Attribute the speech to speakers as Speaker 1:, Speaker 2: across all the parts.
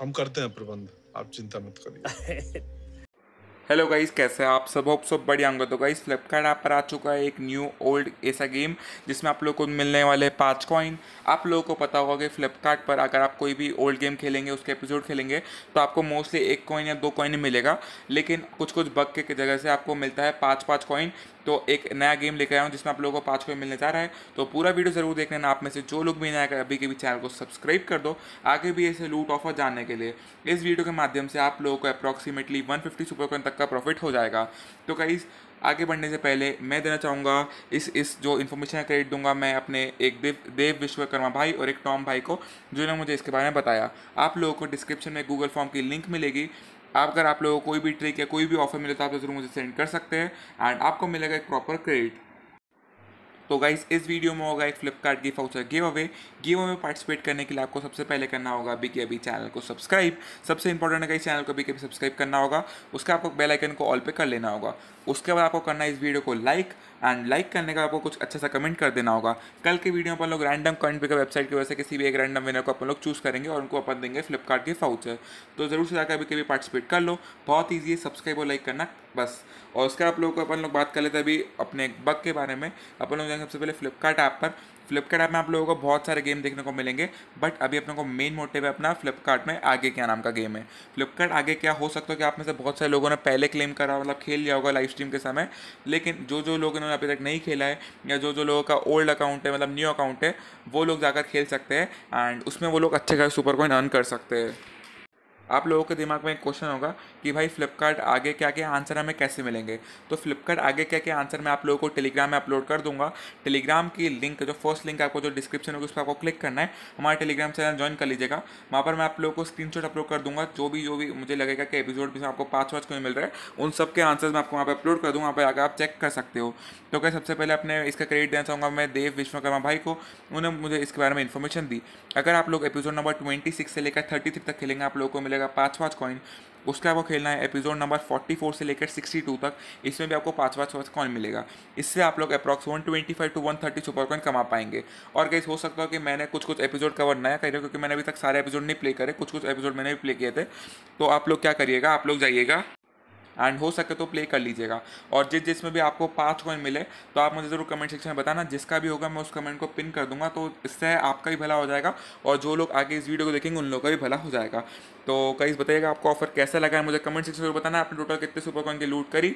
Speaker 1: हम करते हैं प्रबंध आप चिंता मत करिए हेलो गाइस कैसे आप सब होप सब बढ़िया होंगे तो गाइस फ्लिपकार्ट आप पर आ चुका है एक न्यू ओल्ड ऐसा गेम जिसमें आप लोग को मिलने वाले पाँच कॉइन आप लोगों को पता होगा कि फ्लिपकार्ट पर अगर आप कोई भी ओल्ड गेम खेलेंगे उसके एपिसोड खेलेंगे तो आपको मोस्टली एक कॉइन या दो कॉइन मिलेगा लेकिन कुछ कुछ बग के जगह से आपको मिलता है पाँच पाँच कॉइन तो एक नया गेम लेकर आया हूँ जिसमें आप लोगों को पाँच कॉइन मिलने जा रहा है तो पूरा वीडियो ज़रूर देख लेना आप में से जो लोग भी नया कर अभी के भी चैनल को सब्सक्राइब कर दो आगे भी ऐसे लूट ऑफर जानने के लिए इस वीडियो के माध्यम से आप लोगों को approximately one fifty super coin तक आपका प्रॉफिट हो जाएगा तो कई आगे बढ़ने से पहले मैं देना चाहूँगा इस इस जो इन्फॉर्मेशन क्रेडिट दूंगा मैं अपने एक देव देव विश्वकर्मा भाई और एक टॉम भाई को जिन्होंने मुझे इसके बारे में बताया आप लोगों को डिस्क्रिप्शन में गूगल फॉर्म की लिंक मिलेगी आप अगर आप लोगों को कोई भी ट्रिक या कोई भी ऑफर मिले तो आप ज़रूर मुझे सेंड कर सकते हैं एंड आपको मिलेगा एक प्रॉपर क्रेडिट तो गाइस इस वीडियो में होगा एक Flipkart gift voucher giveaway giveaway में पार्टिसिपेट करने के लिए आपको सबसे पहले करना होगा अभी के अभी चैनल को सब्सक्राइब सबसे इंपॉर्टेंट है इस चैनल को अभी के अभी सब्सक्राइब करना होगा उसके आपको बेलाइकन को ऑल पे कर लेना होगा उसके बाद आपको करना है इस वीडियो को लाइक एंड लाइक करने का आपको कुछ अच्छा सा कमेंट कर देना होगा कल के वीडियो में अपन लोग रैंडम कॉइन पिकअप वेबसाइट की वजह से किसी भी एक रैंडम विनर को अपन लोग चूज़ करेंगे और उनको अपन देंगे फ्लिपकार्ट के फाउचर तो ज़रूर से जाकर अभी कभी पार्टिसिपेट कर लो बहुत ईजी है सब्सक्राइब और लाइक करना बस और उसके आप लोगों को अपन लोग बात कर लेते अभी अपने बग के बारे में अपन लोग जाएंगे सबसे पहले फ्लिपकार्ट ऐप पर फ्लिपकार्ट में आप लोगों को बहुत सारे गेम देखने को मिलेंगे बट अभी अपने को मेन मोटिव है अपना फ्लिपकार्ट में आगे क्या नाम का गेम है फ्लिपकार्ट आगे क्या हो सकता है कि आप में से बहुत सारे लोगों ने पहले क्लेम करा मतलब खेल लिया होगा लाइव स्ट्रीम के समय लेकिन जो जो लोगों ने अभी तक नहीं खेला है या जो जो लोगों का ओल्ड अकाउंट है मतलब न्यू अकाउंट है वो लोग जाकर खेल सकते हैं एंड उसमें वो लोग अच्छे खास सुपर कॉइन अर्न कर सकते हैं आप लोगों के दिमाग में एक क्वेश्चन होगा कि भाई फ्लिपकार्ट आगे क्या क्या आंसर हमें कैसे मिलेंगे तो फ्लिपकार्ट आगे क्या क्या आंसर मैं आप लोगों को टेलीग्राम में अपलोड कर दूंगा टेलीग्राम की लिंक जो फर्स्ट लिंक आपको जो डिस्क्रिप्शन होगी उस पर आपको क्लिक करना है हमारे टेलीग्राम चैनल ज्वाइन कर लीजिएगा वहाँ पर मैं आप लोगों को स्क्रीन अपलोड कर दूंगा जो भी जो भी मुझे लगेगा कि एपिसोड भी आपको पाँच पाँच क्यों मिल रहा है उन सब के आंसर्स मैं आपको वहाँ पर अपलोड कर दूँगा वहाँ पर आगे आप चेक कर सकते हो तो क्या सबसे पहले अपने इसका क्रेडिट देना चाहूँगा मैं देव विश्वकर्मा भाई को उन्होंने मुझे इसके बारे में इन्फॉर्मेशन दी अगर आप लोग एपिसोड नंबर ट्वेंटी सिक्स से लेकर थर्टी तक खेलेंगे आप लोगों को मिलेगा मिलेगा पाँच पाँच कॉइन उसका आपको खेलना है एपिसोड नंबर 44 से लेकर 62 तक इसमें भी आपको पाँच पाँच पाँच कॉइन मिलेगा इससे आप लोग अप्रॉक्स 125 टू 130 सुपर कॉइन कमा पाएंगे और कैसे हो सकता है कि मैंने कुछ कुछ एपिसोड कवर नया करिएगा क्योंकि मैंने अभी तक सारे एपिसोड नहीं प्ले करे कुछ कुछ एपिसोड मैंने भी प्ले किए थे तो आप लोग क्या करिएगा आप लोग जाइएगा एंड हो सके तो प्ले कर लीजिएगा और जिस जिसमें भी आपको पाँच कॉइन मिले तो आप मुझे ज़रूर कमेंट सेक्शन में बताना जिसका भी होगा मैं उस कमेंट को पिन कर दूंगा तो इससे आपका भी भला हो जाएगा और जो लोग आगे इस वीडियो को देखेंगे उन लोग का भी भला हो जाएगा तो कई बताइएगा आपको ऑफर कैसा लगा है मुझे कमेंट सेक्शन में बताना आपने टोटल कितने सुपर कॉइन की लूट करी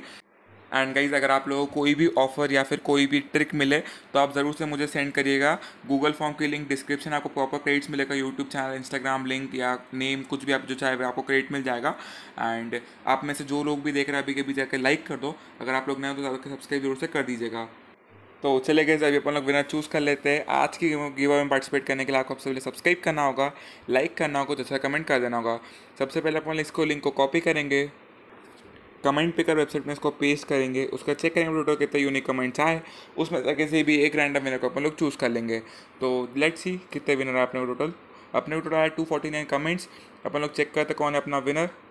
Speaker 1: एंड गाइज अगर आप लोगों को कोई भी ऑफर या फिर कोई भी ट्रिक मिले तो आप ज़रूर से मुझे सेंड करिएगा गूगल फॉर्म की लिंक डिस्क्रिप्शन आपको प्रॉपर क्रेडिट्स मिलेगा यूट्यूब चैनल इंस्टाग्राम लिंक या नेम कुछ भी आप जो चाहे आपको क्रेडिट मिल जाएगा एंड आप में से जो लोग भी देख रहे हैं अभी के अभी जाकर लाइक कर दो अगर आप लोग नए हो तो सब्सक्राइब जरूर से कर दीजिएगा तो चले गए अभी अपन लोग विनर चूज़ कर लेते हैं आज की गिव में पार्टिसिपेट करने के लिए आपको सबसे पहले सब्सक्राइब करना होगा लाइक करना होगा जैसा तो कमेंट कर देना होगा सबसे पहले अपन इसको लिंक को कॉपी करेंगे कमेंट पिकर वेबसाइट में इसको पेस्ट करेंगे उसका चेक करेंगे टोटल कितने यूनिक कमेंट्स आए उसमें से किसी भी एक रैंडम विनर को अपन लोग चूज़ कर लेंगे तो लेट्स सी कितने विनर आए अपने टोटल अपने को टोटल आए टू फोर्टी नाइन कमेंट्स अपन लोग चेक करते कौन है अपना विनर